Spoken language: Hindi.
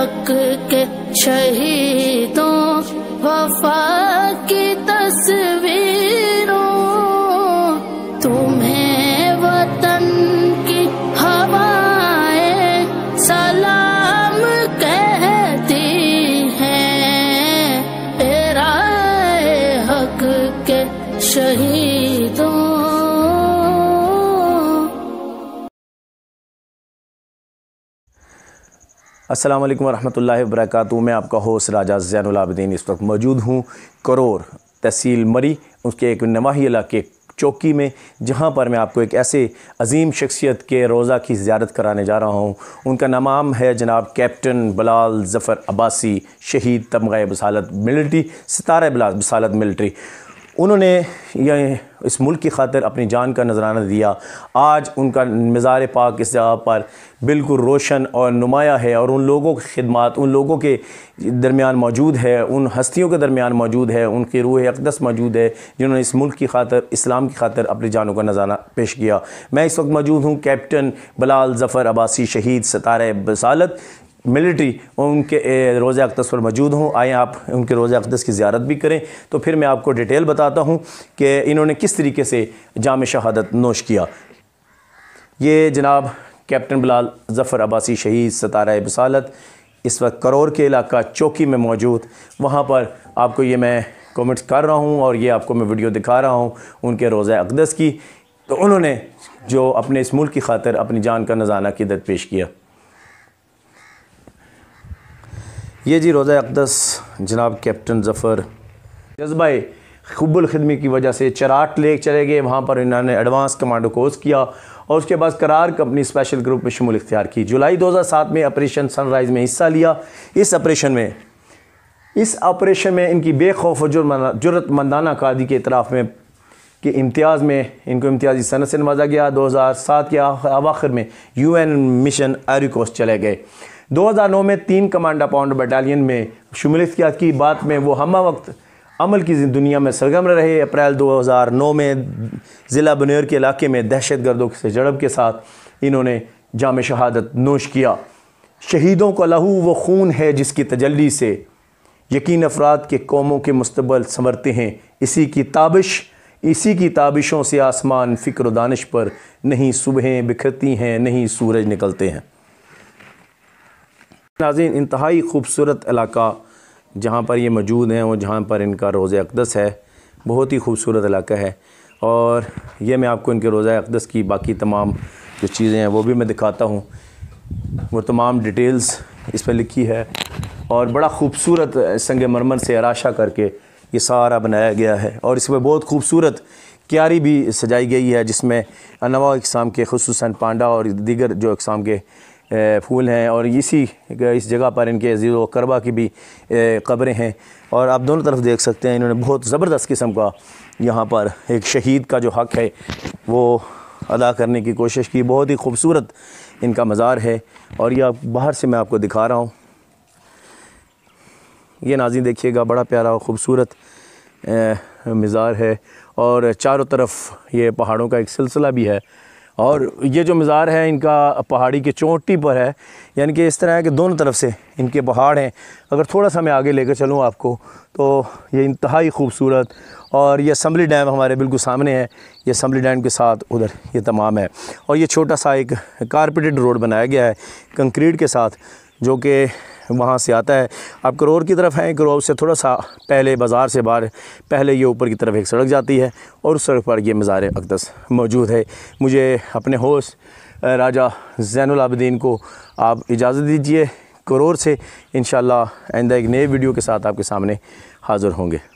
हक के शहीदों वफा अस्सलाम वालेकुम रहमतुल्लाहि वबरकatuह मैं आपका होस्ट राजा जैनुल इस वक्त मौजूद हूँ करोर तहसील मरी उसके एक नवाही इलाके चौकी में जहाँ पर मैं आपको एक ऐसे अजीम शख्सियत के रोज़ा की ज्यारत कराने जा रहा हूँ उनका नाम है जनाब कैप्टन बलाल जफ़र अब्बासी शहीद तमगा बसालत मिलिट्री सितारा बलाल बसालत मिलिट्री उन्होंने यह इस मुल्क की खातिर अपनी जान का नजराना दिया आज उनका मज़ार पाक इस जगह पर बिल्कुल रोशन और नुमाया है और उन लोगों की खिदमत उन लोगों के दरमियान मौजूद है उन हस्तियों के दरमियान मौजूद है उनकी रूह अकदस मौजूद है जिन्होंने इस मुल्क की खातर इस्लाम की खातर अपनी जानों का नजराना पेश किया मैं इस वक्त मौजूद हूँ कैप्टन बलाल जफ़र अबासी शहीद सतार बसालत मिलिट्री उनके रोज़ अकदस पर मौजूद हों आए आप उनके रोज़ अकदस की ज्यारत भी करें तो फिर मैं आपको डिटेल बताता हूँ कि इन्होंने किस तरीके से जाम शहादत नोश किया ये जनाब कैप्टन बिलाल जफ़र अब्बासी शहीद सतारा बसालत इस वक्त करोर के इलाका चौकी में मौजूद वहाँ पर आपको ये मैं कमेंट्स कर रहा हूँ और ये आपको मैं वीडियो दिखा रहा हूँ उनके रोज़ अकदस की तो उन्होंने जो अपने इस मुल्क की खातर अपनी जान का नज़ाना दत पेश किया ये जी रोज़ा अकदस जनाब कैप्टन ज़फ़र जज्बा खुबुल खदमी की वजह से चराट लेक चले गए वहाँ पर इन्होंने एडवांस कमांडो कोर्स किया और उसके बाद करार कंपनी स्पेशल ग्रुप में शमूल इख्तियार की जुलाई 2007 में ऑपरेशन सनराइज़ में हिस्सा लिया इस ऑपरेशन में इस ऑपरेशन में इनकी बेखौफ और मंदाना कादी के इतराफ़ में के इम्तियाज़ में इनको इम्तियाजी सनत से नवाजा गया दो हज़ार सात के आखिर में यू एन मिशन एरिकोस चले गए 2009 में तीन कमांडा पाउंड बटालियन में शुमिल इख्तियार की बात में वो हम वक्त अमल की दुनिया में सरगम रहे अप्रैल 2009 में ज़िला बनेर के इलाके में दहशत गर्दों से जड़प के साथ इन्होंने जाम शहादत नोश किया शहीदों का लहू व खून है जिसकी तजली से यकीन अफराद के कौमों के मुस्तबल संवरते हैं इसी की ताबिश इसी की ताबिशों से आसमान फ़िक्र दानश पर नहीं सुबहें बिखरती हैं नहीं सूरज निकलते हैं नाजीन इंतहाई खूबसूरत इलाका जहाँ पर ये मौजूद हैं और जहाँ पर इनका रोज़ अकदस है बहुत ही खूबसूरत इलाका है और यह मैं आपको इनके रोज़ अकदस की बाकी तमाम जो चीज़ें हैं वो भी मैं दिखाता हूँ वो तमाम डिटेल्स इस पर लिखी है और बड़ा खूबसूरत संग मरमर से अराशा करके ये सारा बनाया गया है और इसमें बहुत खूबसूरत क्यारी भी सजाई गई है जिसमें अनवा इकसाम के खसूस पांडा और दीगर जो इकसाम के फूल हैं और इसी इस जगह पर इनके अजीज़ व करबा की भी कब्रें हैं और आप दोनों तरफ देख सकते हैं इन्होंने बहुत ज़बरदस्त किस्म का यहाँ पर एक शहीद का जो हक़ है वो अदा करने की कोशिश की बहुत ही खूबसूरत इनका मज़ार है और यह बाहर से मैं आपको दिखा रहा हूँ ये नाजी देखिएगा बड़ा प्यारा और ख़ूबसूरत मज़ार है और चारों तरफ ये पहाड़ों का एक सिलसिला भी है और ये जो मज़ार है इनका पहाड़ी के चोटी पर है यानी कि इस तरह है कि दोनों तरफ से इनके पहाड़ हैं अगर थोड़ा सा मैं आगे लेकर चलूँ आपको तो ये इंतहाई खूबसूरत और ये असम्बली डैम हमारे बिल्कुल सामने है ये असम्बली डैम के साथ उधर ये तमाम है और ये छोटा सा एक कारपेटेड रोड बनाया गया है कंक्रीट के साथ जो कि वहाँ से आता है अब करोर की तरफ है करोर से थोड़ा सा पहले बाज़ार से बाहर पहले ये ऊपर की तरफ एक सड़क जाती है और उस सड़क पर ये मज़ार अकदस मौजूद है मुझे अपने होश राजा जैनलाबद्दीन को आप इजाज़त दीजिए करोर से इन आइंदा एक नए वीडियो के साथ आपके सामने हाज़िर होंगे